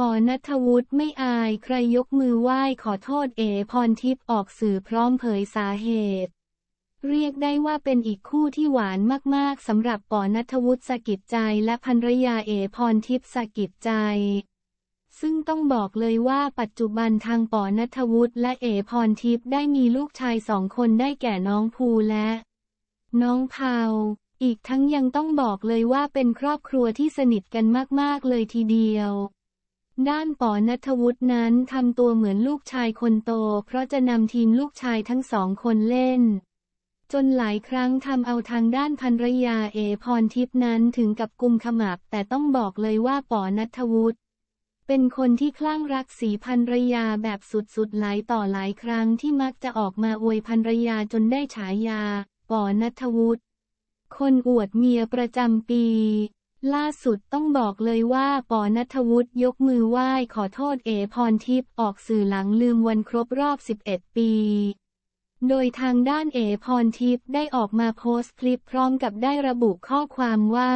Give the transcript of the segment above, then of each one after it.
ปอนัทวุฒิไม่อาย ใครยกมือไหว้ขอโทษเอพรทิพย์ออกสื่อพร้อมเผยสาเหตุ เรียกได้ว่าเป็นอีกคู่ที่หวานมาก ๆสำหรับปอนัทวุฒิสกิจใจและภรรยาเอพรทิพย์สกิจใจ ซึ่งต้องบอกเลยว่าปัจจุบันทางปอนัทวุฒิและเอพรทิพย์ได้มีลูกชายสองคนได้แก่น้องภูและ น้องเผาอีกทั้งยังต้องบอกเลยว่าเป็นครอบครัวที่สนิทกันมาก ๆเลยทีเดียวด้านปอนัทวุฒินั้นทำตัวเหมือนลูกชายคนโต เพราะจะนำทีมลูกชายทั้งสองคนเล่น จนหลายครั้งทำเอาทางด้านภรรยาเอพรทิพนั้นถึงกับกุมขมับ แต่ต้องบอกเลยว่าปอนัทวุฒิเป็นคนที่คลั่งรักสีภรรยาแบบสุดๆหลายต่อหลายครั้งที่มักจะออกมาอวยภรรยาจนได้ฉายาปอนัทวุฒิคนอวดเมียประจำปีล่าสุดต้องบอกเลยว่าปอนัทวุฒิยกมือไหว้ขอโทษเอพรทิพย์ออกสื่อหลังลืมวันครบรอบ 11 ปี โดยทางด้านเอพรทิพย์ได้ออกมาโพสต์คลิปพร้อมกับได้ระบุข้อความว่า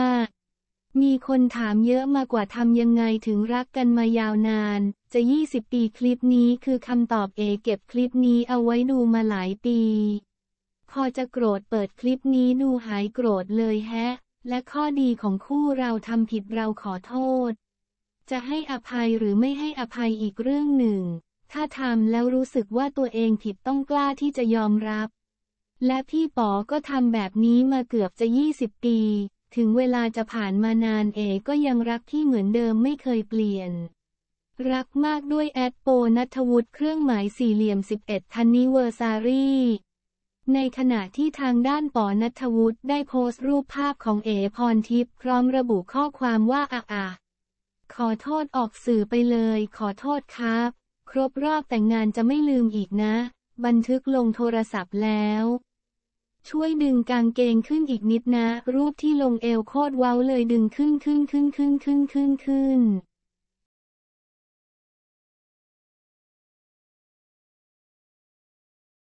มีคนถามเยอะมากว่าทำยังไงถึงรักกันมายาวนาน จะ 20 ปีคลิปนี้คือคำตอบเอเก็บคลิปนี้เอาไว้ดูมาหลายปี พอจะโกรธเปิดคลิปนี้ดูหายโกรธเลยแฮะและข้อดีของคู่เราทำผิดเราขอโทษ จะให้อภัยหรือไม่ให้อภัยอีกเรื่องหนึ่ง ถ้าทำแล้วรู้สึกว่าตัวเองผิดต้องกล้าที่จะยอมรับ และพี่ป๋อก็ทำแบบนี้มาเกือบจะ 20 ปี ถึงเวลาจะผ่านมานานเอก็ยังรักที่เหมือนเดิมไม่เคยเปลี่ยน รักมากด้วยแอดโปนัทวุฒิเครื่องหมายสี่เหลี่ยม11ทันนิเวอร์ซารีในขณะที่ทางด้านปอนัทวุฒิได้โพสต์รูปภาพของเอพรทิพย์พร้อมระบุข้อความว่าอ่ะอ่ะขอโทษออกสื่อไปเลย ขอโทษครับ ครบรอบแต่งงานจะไม่ลืมอีกนะ บันทึกลงโทรศัพท์แล้ว ช่วยดึงกางเกงขึ้นอีกนิดนะ รูปที่ลงเอวโคตรเว้าเลยดึงขึ้นขึ้นขึ้นขึ้นขึ้นขึ้นขึ้น